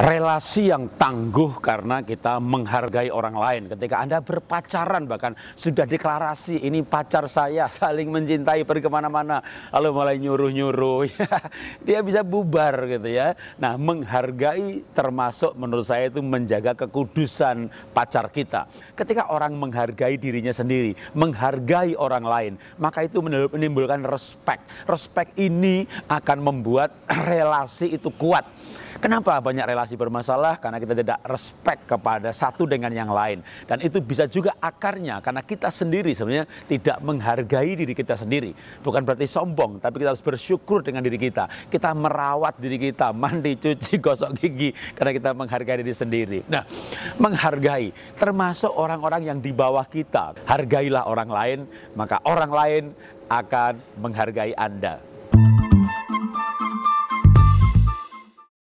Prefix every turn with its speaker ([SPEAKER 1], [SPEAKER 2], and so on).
[SPEAKER 1] relasi yang tangguh karena kita menghargai orang lain. Ketika Anda berpacaran bahkan sudah deklarasi ini pacar saya saling mencintai pergi kemana-mana. Lalu mulai nyuruh-nyuruh dia bisa bubar gitu ya. Nah menghargai termasuk menurut saya itu menjaga kekudusan pacar kita. Ketika orang menghargai dirinya sendiri, menghargai orang lain, maka itu menimbulkan respect. Respect ini akan membuat relasi itu kuat. Kenapa banyak relasi bermasalah karena kita tidak respect kepada satu dengan yang lain. Dan itu bisa juga akarnya karena kita sendiri sebenarnya tidak menghargai diri kita sendiri. Bukan berarti sombong, tapi kita harus bersyukur dengan diri kita. Kita merawat diri kita, mandi, cuci, gosok gigi karena kita menghargai diri sendiri. Nah, menghargai termasuk orang-orang yang di bawah kita. Hargailah orang lain, maka orang lain akan menghargai Anda.